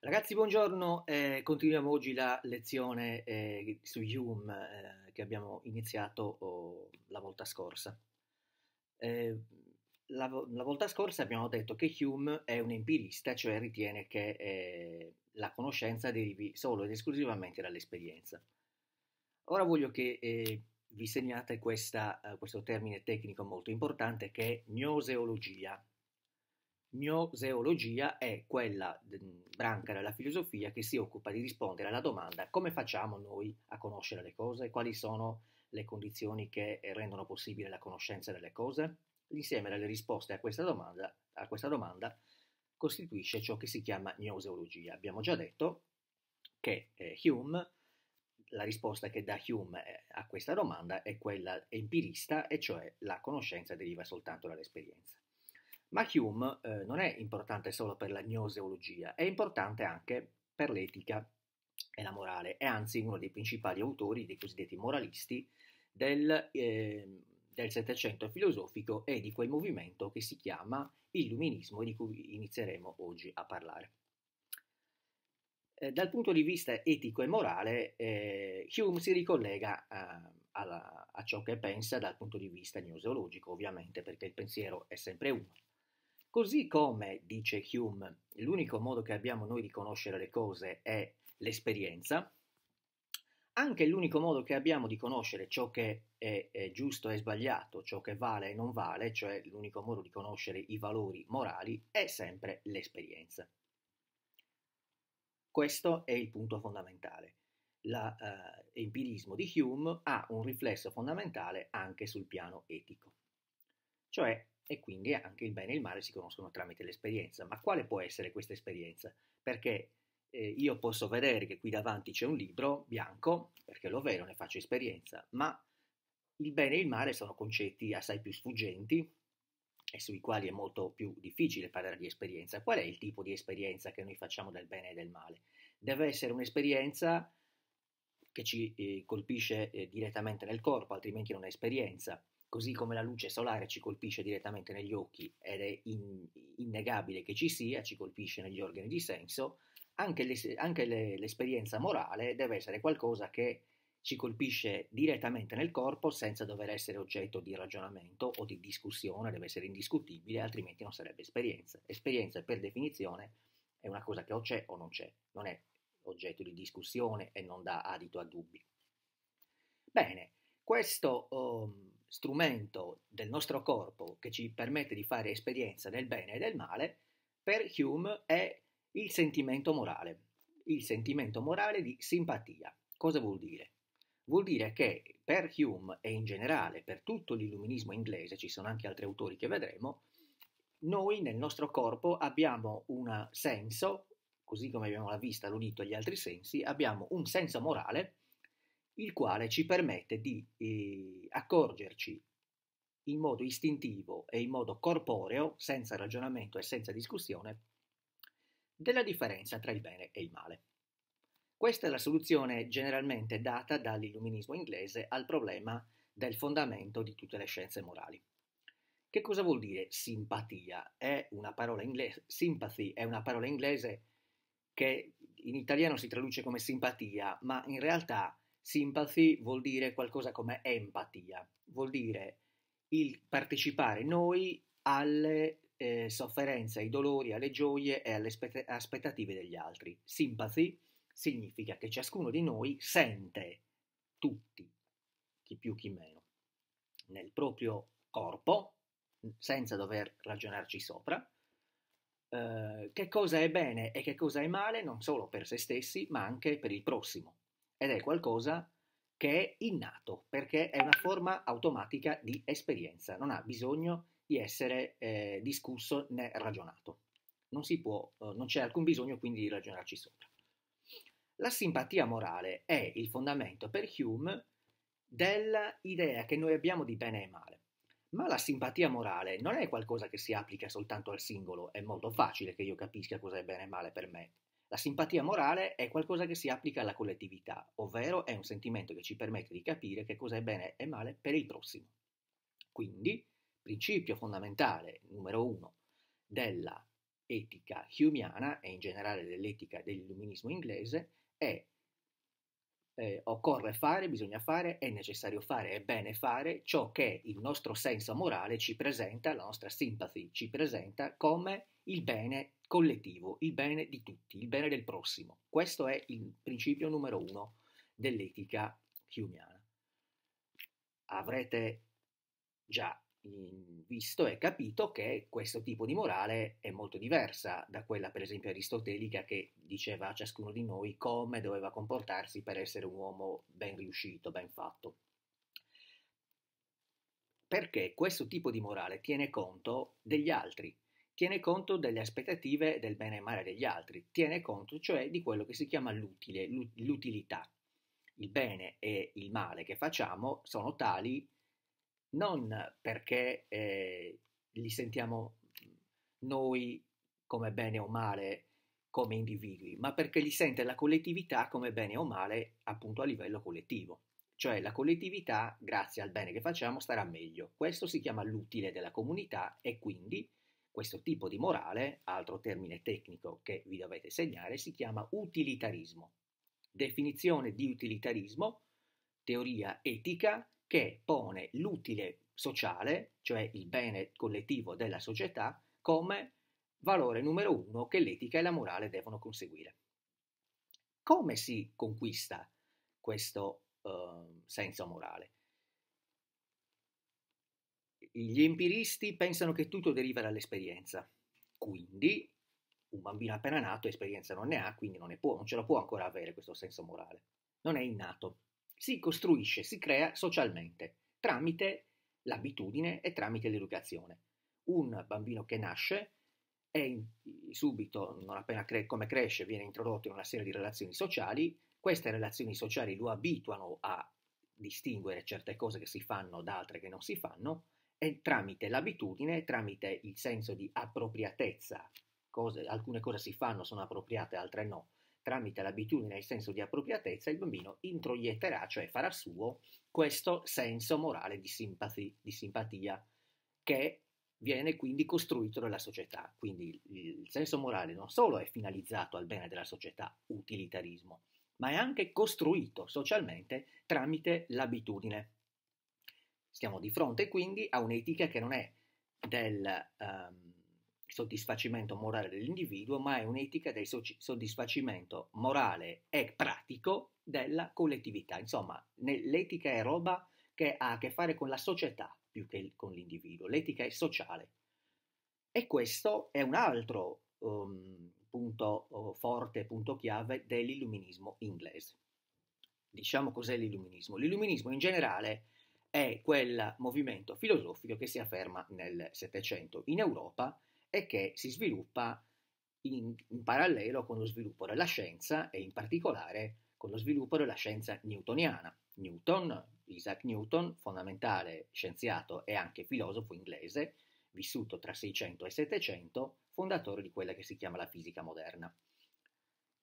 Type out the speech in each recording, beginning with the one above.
Ragazzi, buongiorno. Eh, continuiamo oggi la lezione eh, su Hume eh, che abbiamo iniziato oh, la volta scorsa. Eh, la, la, volta scorsa abbiamo detto che Hume è un empirista, cioè ritiene che eh, la conoscenza derivi solo ed esclusivamente dall'esperienza. Ora voglio che eh, vi segnate questa, questo termine tecnico molto importante che è gnoseologia. Gnoseologia è quella mm, branca della filosofia che si occupa di rispondere alla domanda come facciamo noi a conoscere le cose, quali sono le condizioni che eh, rendono possibile la conoscenza delle cose. L'insieme delle risposte a questa domanda, a questa domanda costituisce ciò che si chiama gnoseologia. Abbiamo già detto che eh, Hume, la risposta che dà Hume eh, a questa domanda è quella empirista, e cioè la conoscenza deriva soltanto dall'esperienza. Ma Hume eh, non è importante solo per la gnoseologia, è importante anche per l'etica e la morale, è anzi uno dei principali autori dei cosiddetti moralisti del, eh, del Settecento filosofico e di quel movimento che si chiama Illuminismo di cui inizieremo oggi a parlare. Eh, dal punto di vista etico e morale, eh, Hume si ricollega eh, a, a, a ciò che pensa dal punto di vista gnoseologico, ovviamente, perché il pensiero è sempre uno. Così come, dice Hume, l'unico modo che abbiamo noi di conoscere le cose è l'esperienza, anche l'unico modo che abbiamo di conoscere ciò che è, è, giusto e sbagliato, ciò che vale e non vale, cioè l'unico modo di conoscere i valori morali, è sempre l'esperienza. Questo è il punto fondamentale. L'empirismo eh, uh, di Hume ha un riflesso fondamentale anche sul piano etico. Cioè, e quindi anche il bene e il male si conoscono tramite l'esperienza. Ma quale può essere questa esperienza? Perché eh, io posso vedere che qui davanti c'è un libro bianco, perché lo vedo, ne faccio esperienza, ma il bene e il male sono concetti assai più sfuggenti e sui quali è molto più difficile parlare di esperienza. Qual è il tipo di esperienza che noi facciamo del bene e del male? Deve essere un'esperienza che ci eh, colpisce eh, direttamente nel corpo, altrimenti non è esperienza così come la luce solare ci colpisce direttamente negli occhi ed è in, innegabile che ci sia, ci colpisce negli organi di senso, anche, le, anche le, l'esperienza morale deve essere qualcosa che ci colpisce direttamente nel corpo senza dover essere oggetto di ragionamento o di discussione, deve essere indiscutibile, altrimenti non sarebbe esperienza. Esperienza per definizione è una cosa che o c'è o non c'è, non è oggetto di discussione e non dà adito a dubbi. Bene, questo... Um, strumento del nostro corpo che ci permette di fare esperienza del bene e del male, per Hume è il sentimento morale, il sentimento morale di simpatia. Cosa vuol dire? Vuol dire che per Hume e in generale per tutto l'illuminismo inglese, ci sono anche altri autori che vedremo, noi nel nostro corpo abbiamo un senso, così come abbiamo la vista, l'udito e gli altri sensi, abbiamo un senso morale il quale ci permette di eh, accorgerci in modo istintivo e in modo corporeo, senza ragionamento e senza discussione, della differenza tra il bene e il male. Questa è la soluzione generalmente data dall'illuminismo inglese al problema del fondamento di tutte le scienze morali. Che cosa vuol dire simpatia? È una parola inglese, sympathy è una parola inglese che in italiano si traduce come simpatia, ma in realtà Sympathy vuol dire qualcosa come empatia, vuol dire il partecipare noi alle eh, sofferenze, ai dolori, alle gioie e alle aspettative degli altri. Sympathy significa che ciascuno di noi sente tutti, chi più chi meno, nel proprio corpo, senza dover ragionarci sopra, eh, che cosa è bene e che cosa è male non solo per se stessi, ma anche per il prossimo ed è qualcosa che è innato, perché è una forma automatica di esperienza, non ha bisogno di essere eh, discusso né ragionato. Non, può, eh, non c'è alcun bisogno quindi di ragionarci sopra. La simpatia morale è il fondamento per Hume dell'idea che noi abbiamo di bene e male. Ma la simpatia morale non è qualcosa che si applica soltanto al singolo, è molto facile che io capisca cosa è bene e male per me la simpatia morale è qualcosa che si applica alla collettività, ovvero è un sentimento che ci permette di capire che cosa è bene e male per il prossimo. Quindi, principio fondamentale numero uno della etica humiana e in generale dell'etica dell'illuminismo inglese è eh, occorre fare, bisogna fare, è necessario fare, è bene fare ciò che il nostro senso morale ci presenta, la nostra sympathy ci presenta come il bene collettivo, il bene di tutti, il bene del prossimo. Questo è il principio numero uno dell'etica humiana. Avrete già visto e capito che questo tipo di morale è molto diversa da quella, per esempio, aristotelica che diceva a ciascuno di noi come doveva comportarsi per essere un uomo ben riuscito, ben fatto. Perché questo tipo di morale tiene conto degli altri, tiene conto delle aspettative del bene e male degli altri, tiene conto cioè di quello che si chiama l'utile, l'utilità. Il bene e il male che facciamo sono tali non perché eh, li sentiamo noi come bene o male come individui, ma perché li sente la collettività come bene o male appunto a livello collettivo. Cioè la collettività, grazie al bene che facciamo, starà meglio. Questo si chiama l'utile della comunità e quindi questo tipo di morale, altro termine tecnico che vi dovete segnare, si chiama utilitarismo. Definizione di utilitarismo, teoria etica che pone l'utile sociale, cioè il bene collettivo della società, come valore numero uno che l'etica e la morale devono conseguire. Come si conquista questo uh, senso morale? Gli empiristi pensano che tutto deriva dall'esperienza, quindi un bambino appena nato esperienza non ne ha, quindi non, ne può, non ce la può ancora avere questo senso morale, non è innato si costruisce, si crea socialmente tramite l'abitudine e tramite l'educazione. Un bambino che nasce e subito, non appena cre- come cresce, viene introdotto in una serie di relazioni sociali, queste relazioni sociali lo abituano a distinguere certe cose che si fanno da altre che non si fanno e tramite l'abitudine, tramite il senso di appropriatezza, cose, alcune cose si fanno, sono appropriate, altre no, tramite l'abitudine e il senso di appropriatezza, il bambino introietterà, cioè farà suo, questo senso morale di, simpati, di simpatia che viene quindi costruito dalla società. Quindi il, senso morale non solo è finalizzato al bene della società, utilitarismo, ma è anche costruito socialmente tramite l'abitudine. Stiamo di fronte quindi a un'etica che non è del... Um, soddisfacimento morale dell'individuo, ma è un'etica del soddisfacimento morale e pratico della collettività. Insomma, l'etica è roba che ha a che fare con la società più che con l'individuo, l'etica è sociale. E questo è un altro um, punto uh, forte, punto chiave dell'illuminismo inglese. Diciamo cos'è l'illuminismo. L'illuminismo in generale è quel movimento filosofico che si afferma nel Settecento in Europa e che si sviluppa in, in parallelo con lo sviluppo della scienza e in particolare con lo sviluppo della scienza newtoniana. Newton, Isaac Newton, fondamentale scienziato e anche filosofo inglese, vissuto tra 600 e 700, fondatore di quella che si chiama la fisica moderna.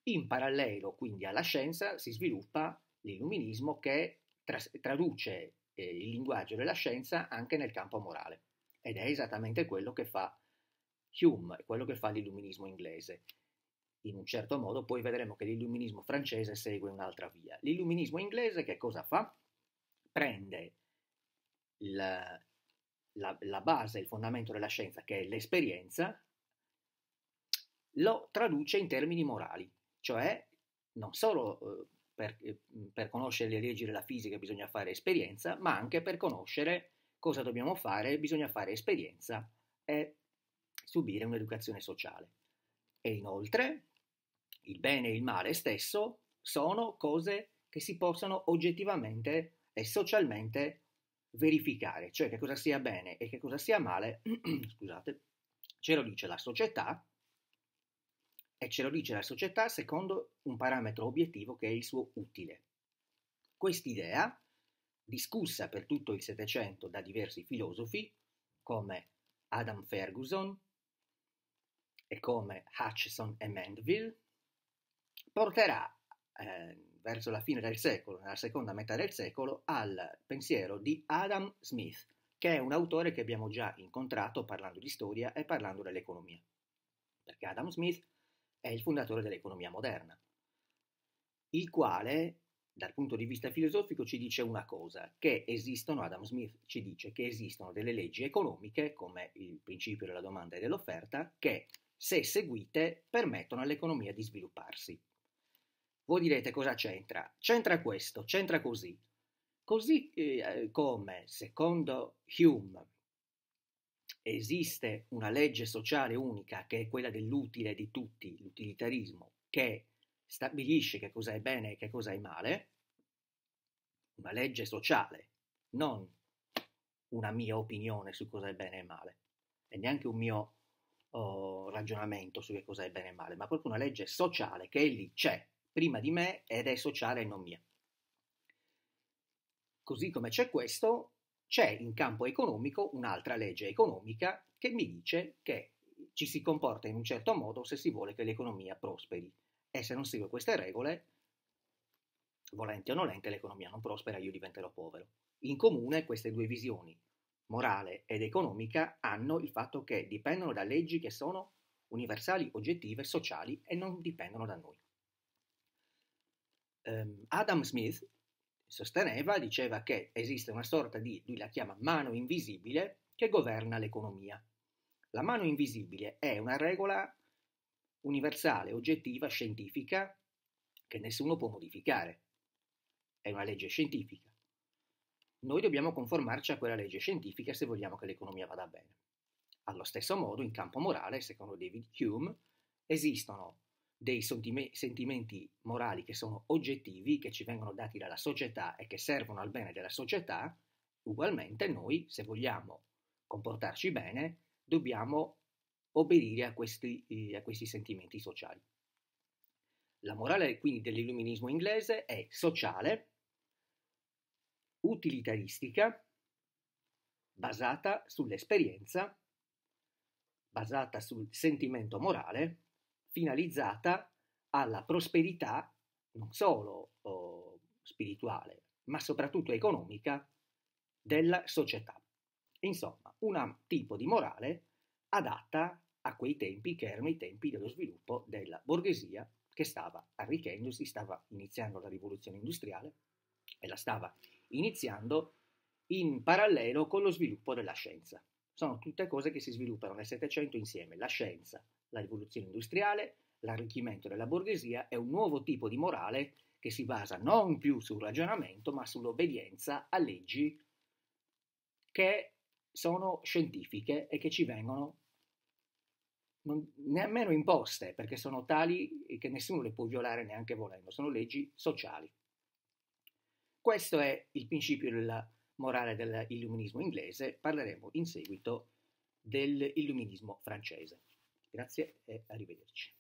In parallelo quindi alla scienza si sviluppa l'illuminismo che tras- traduce eh, il linguaggio della scienza anche nel campo morale ed è esattamente quello che fa Hume, è quello che fa l'illuminismo inglese. In un certo modo poi vedremo che l'illuminismo francese segue un'altra via. L'illuminismo inglese che cosa fa? Prende la, la, la base, il fondamento della scienza, che è l'esperienza, lo traduce in termini morali, cioè non solo eh, per, eh, per, conoscere le leggi della fisica bisogna fare esperienza, ma anche per conoscere cosa dobbiamo fare bisogna fare esperienza e subire un'educazione sociale. E inoltre il bene e il male stesso sono cose che si possono oggettivamente e socialmente verificare, cioè che cosa sia bene e che cosa sia male, scusate, ce lo dice la società e ce lo dice la società secondo un parametro obiettivo che è il suo utile. Quest'idea, discussa per tutto il Settecento da diversi filosofi come Adam Ferguson, e come Hutchison e Mandeville, porterà eh, verso la fine del secolo, nella seconda metà del secolo, al pensiero di Adam Smith, che è un autore che abbiamo già incontrato parlando di storia e parlando dell'economia, perché Adam Smith è il fondatore dell'economia moderna, il quale dal punto di vista filosofico ci dice una cosa, che esistono, Adam Smith ci dice che esistono delle leggi economiche, come il principio della domanda e dell'offerta, che se seguite, permettono all'economia di svilupparsi. Voi direte cosa c'entra? C'entra questo, c'entra così. Così eh, come, secondo Hume, esiste una legge sociale unica che è quella dell'utile di tutti, l'utilitarismo, che stabilisce che cosa è bene e che cosa è male, una legge sociale, non una mia opinione su cosa è bene e male, e neanche un mio oh, ragionamento su che cosa è bene e male, ma proprio una legge sociale che è lì, c'è, prima di me ed è sociale e non mia. Così come c'è questo, c'è in campo economico un'altra legge economica che mi dice che ci si comporta in un certo modo se si vuole che l'economia prosperi e se non segue queste regole, volenti o nolente, l'economia non prospera, io diventerò povero. In comune queste due visioni morale ed economica hanno il fatto che dipendono da leggi che sono universali, oggettive, sociali e non dipendono da noi. Ehm, Adam Smith sosteneva, diceva che esiste una sorta di, lui la chiama mano invisibile, che governa l'economia. La mano invisibile è una regola universale, oggettiva, scientifica, che nessuno può modificare. È una legge scientifica noi dobbiamo conformarci a quella legge scientifica se vogliamo che l'economia vada bene. Allo stesso modo, in campo morale, secondo David Hume, esistono dei sentimenti morali che sono oggettivi, che ci vengono dati dalla società e che servono al bene della società, ugualmente noi, se vogliamo comportarci bene, dobbiamo obbedire a questi, a questi sentimenti sociali. La morale quindi dell'illuminismo inglese è sociale, utilitaristica basata sull'esperienza, basata sul sentimento morale, finalizzata alla prosperità non solo oh, spirituale, ma soprattutto economica della società. Insomma, un tipo di morale adatta a quei tempi che erano i tempi dello sviluppo della borghesia che stava arricchendosi, stava iniziando la rivoluzione industriale e la stava iniziando in parallelo con lo sviluppo della scienza. Sono tutte cose che si sviluppano nel Settecento insieme, la scienza, la rivoluzione industriale, l'arricchimento della borghesia e un nuovo tipo di morale che si basa non più sul ragionamento ma sull'obbedienza a leggi che sono scientifiche e che ci vengono non, nemmeno imposte perché sono tali che nessuno le può violare neanche volendo, sono leggi sociali. Questo è il principio della morale dell'illuminismo inglese, parleremo in seguito dell'illuminismo francese. Grazie e arrivederci.